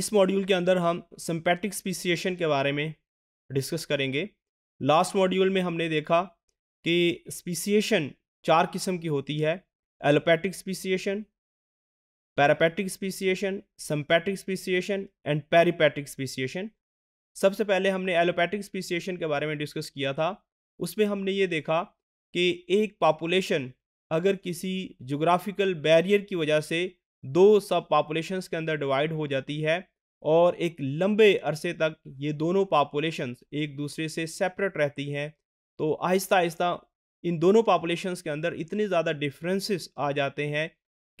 इस मॉड्यूल के अंदर हम सिंपैटिक स्पीसीशन के बारे में डिस्कस करेंगे लास्ट मॉड्यूल में हमने देखा कि स्पीसीशन चार किस्म की होती है allopatric speciation parapatric speciation sympatric speciation and peripatric speciation सबसे पहले हमने एलोपैटिक स्पीसीशन के बारे में डिस्कस किया था उसमें हमने ये देखा कि एक पॉपुलेशन अगर किसी जोग्राफिकल बैरियर की वजह से दो सब पापुलेशन के अंदर डिवाइड हो जाती है और एक लंबे अरसे तक ये दोनों पापुलेशन एक दूसरे से सेपरेट रहती हैं तो आहिस्ता आहिस्ता इन दोनों पापुलेशन के अंदर इतने ज़्यादा डिफरेंसेस आ जाते हैं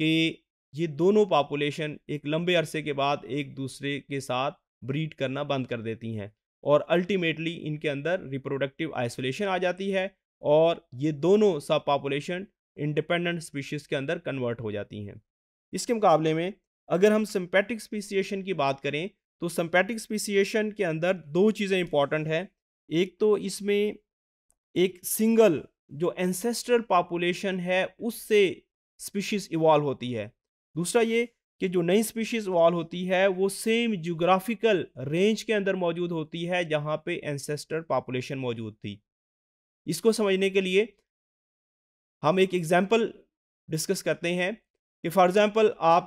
कि ये दोनों पापुलेशन एक लंबे अरसे के बाद एक दूसरे के साथ ब्रीड करना बंद कर देती हैं और अल्टीमेटली इनके अंदर रिप्रोडक्टिव आइसोलेशन आ जाती है और ये दोनों सब पापुलेशन इंडिपेंडेंट स्पीशीज़ के अंदर कन्वर्ट हो जाती हैं इसके मुकाबले में अगर हम सिंपैटिक स्पीसीशन की बात करें तो सिंपैटिक स्पीसीशन के अंदर दो चीज़ें इंपॉर्टेंट हैं एक तो इसमें एक सिंगल जो एंसेस्ट्रल पॉपुलेशन है उससे स्पीशीज़ इवॉल्व होती है दूसरा ये कि जो नई स्पीशीज़ इवॉल्व होती है वो सेम जोग्राफिकल रेंज के अंदर मौजूद होती है जहाँ पे एंसेस्टर पॉपुलेशन मौजूद थी इसको समझने के लिए हम एक एग्ज़ाम्पल डिस्कस करते हैं कि फॉर एग्ज़ाम्पल आप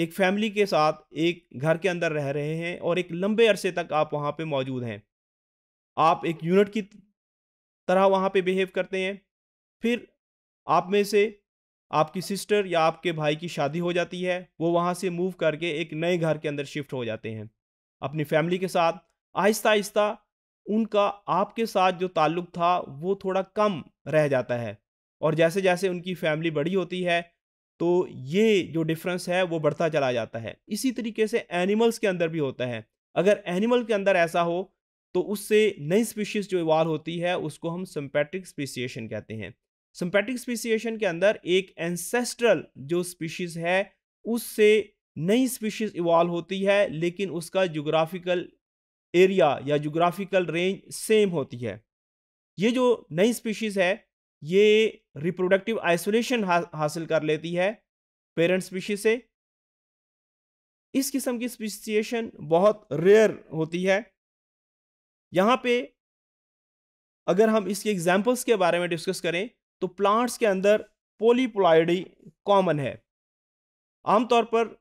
एक फैमिली के साथ एक घर के अंदर रह रहे हैं और एक लंबे अरसे तक आप वहाँ पे मौजूद हैं आप एक यूनिट की तरह वहाँ पे बिहेव करते हैं फिर आप में से आपकी सिस्टर या आपके भाई की शादी हो जाती है वो वहाँ से मूव करके एक नए घर के अंदर शिफ्ट हो जाते हैं अपनी फैमिली के साथ आहिस्ता आहिस्ता उनका आपके साथ जो ताल्लुक था वो थोड़ा कम रह जाता है और जैसे जैसे उनकी फैमिली बड़ी होती है तो ये जो डिफरेंस है वो बढ़ता चला जाता है इसी तरीके से एनिमल्स के अंदर भी होता है अगर एनिमल के अंदर ऐसा हो तो उससे नई स्पीशीज़ जो इवाल्व होती है उसको हम सम्पैटिक स्पीसीशन कहते हैं सम्पैटिक स्पीसीशन के अंदर एक एंसेस्ट्रल जो स्पीशीज़ है उससे नई स्पीशीज़ इवाल्व होती है लेकिन उसका जोग्राफिकल एरिया या जोग्राफिकल रेंज सेम होती है ये जो नई स्पीशीज़ है ये रिप्रोडक्टिव आइसोलेशन हा, हासिल कर लेती है पेरेंट स्पीशी से इस किस्म की स्पीसीशन बहुत रेयर होती है यहाँ पे अगर हम इसके एग्जाम्पल्स के बारे में डिस्कस करें तो प्लांट्स के अंदर पोलीप्लाइडी कॉमन है आमतौर पर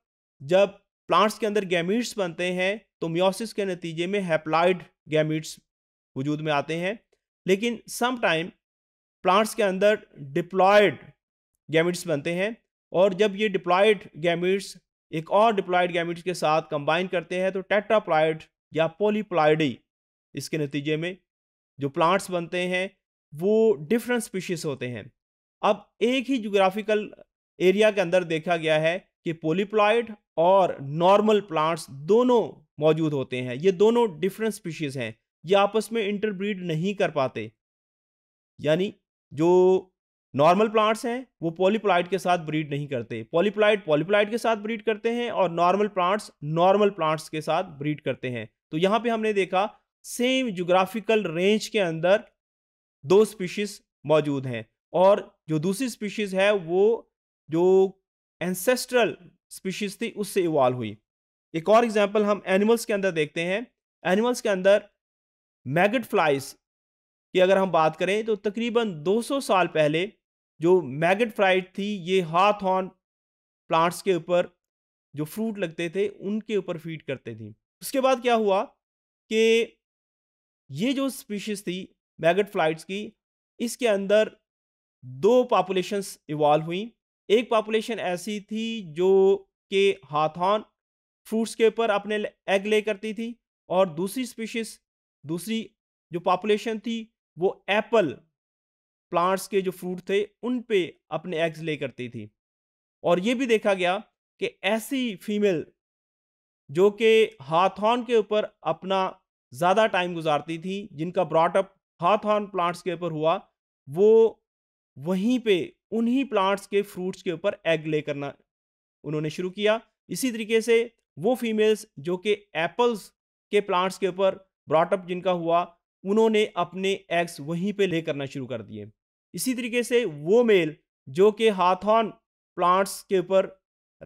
जब प्लांट्स के अंदर गैमीट्स बनते हैं तो म्योसिस के नतीजे में हैप्लाइड गैमीट्स वजूद में आते हैं लेकिन सम टाइम प्लांट्स के अंदर डिप्लॉयड गैमिट्स बनते हैं और जब ये डिप्लॉयड गैमिट्स एक और डिप्लॉयड गैमिट्स के साथ कंबाइन करते हैं तो टेट्राप्लाइड या पोलीप्लाइडी इसके नतीजे में जो प्लांट्स बनते हैं वो डिफरेंट स्पीशीज होते हैं अब एक ही जोग्राफिकल एरिया के अंदर देखा गया है कि पोलीप्लाइड और नॉर्मल प्लांट्स दोनों मौजूद होते हैं ये दोनों डिफरेंट स्पीशीज़ हैं ये आपस में इंटरब्रीड नहीं कर पाते यानी जो नॉर्मल प्लांट्स हैं वो पॉलीप्लाइड के साथ ब्रीड नहीं करते पॉलीप्लाइड पॉलीप्लाइड के साथ ब्रीड करते हैं और नॉर्मल प्लांट्स नॉर्मल प्लांट्स के साथ ब्रीड करते हैं तो यहाँ पे हमने देखा सेम जोग्राफिकल रेंज के अंदर दो स्पीशीज मौजूद हैं और जो दूसरी स्पीशीज है वो जो एंसेस्ट्रल स्पीशीज थी उससे इवॉल्व हुई एक और एग्जाम्पल हम एनिमल्स के अंदर देखते हैं एनिमल्स के अंदर मैगट फ्लाइज कि अगर हम बात करें तो तकरीबन 200 साल पहले जो मैगट फ्राइड थी ये हाथ ऑन प्लांट्स के ऊपर जो फ्रूट लगते थे उनके ऊपर फीड करते थी उसके बाद क्या हुआ कि ये जो स्पीशीज़ थी मैगट फ्लाइट्स की इसके अंदर दो पॉपुलेशंस इवॉल्व हुई एक पॉपुलेशन ऐसी थी जो के हाथान फ्रूट्स के ऊपर अपने एग ले करती थी और दूसरी स्पीशीज़ दूसरी जो पॉपुलेशन थी वो एप्पल प्लांट्स के जो फ्रूट थे उन पे अपने एग्स ले करती थी और ये भी देखा गया कि ऐसी फीमेल जो कि हाथॉन के ऊपर अपना ज़्यादा टाइम गुजारती थी जिनका ब्रॉटअप हाथॉन प्लांट्स के ऊपर हुआ वो वहीं पे उन्हीं प्लांट्स के फ्रूट्स के ऊपर एग ले करना उन्होंने शुरू किया इसी तरीके से वो फीमेल्स जो कि एप्पल्स के प्लांट्स के ऊपर ब्रॉटअप जिनका हुआ उन्होंने अपने एग्स वहीं पे ले करना शुरू कर दिए इसी तरीके से वो मेल जो कि हाथॉन प्लांट्स के ऊपर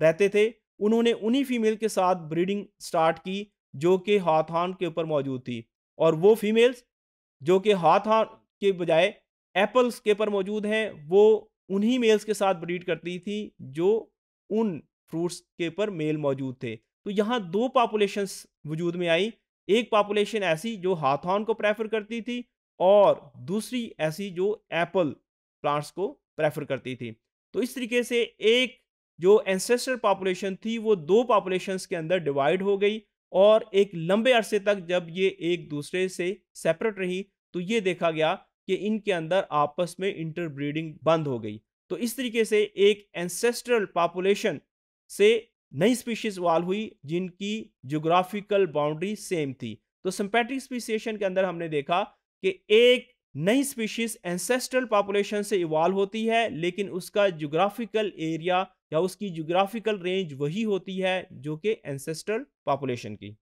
रहते थे उन्होंने उन्हीं फीमेल के साथ ब्रीडिंग स्टार्ट की जो कि हाथॉन के ऊपर मौजूद थी और वो फीमेल्स जो कि हाथॉन के बजाय एप्पल्स के ऊपर मौजूद हैं वो उन्हीं मेल्स के साथ ब्रीड करती थी जो उन फ्रूट्स के ऊपर मेल मौजूद थे तो यहाँ दो पॉपुलेशंस वजूद में आई एक पॉपुलेशन ऐसी जो हाथॉन को प्रेफर करती थी और दूसरी ऐसी जो एप्पल प्लांट्स को प्रेफर करती थी तो इस तरीके से एक जो एंसेस्टर पॉपुलेशन थी वो दो पॉपुलेशंस के अंदर डिवाइड हो गई और एक लंबे अरसे तक जब ये एक दूसरे से सेपरेट रही तो ये देखा गया कि इनके अंदर आपस में इंटरब्रीडिंग बंद हो गई तो इस तरीके से एक एंसेस्ट्रल पॉपुलेशन से नई स्पीशीज वाल हुई जिनकी जोग्राफिकल बाउंड्री सेम थी तो सिंपैटिक स्पीसीशन के अंदर हमने देखा कि एक नई स्पीशीज एंसेस्ट्रल पॉपुलेशन से इवाल्व होती है लेकिन उसका जोग्राफिकल एरिया या उसकी जोग्राफिकल रेंज वही होती है जो कि एंसेस्ट्रल पॉपुलेशन की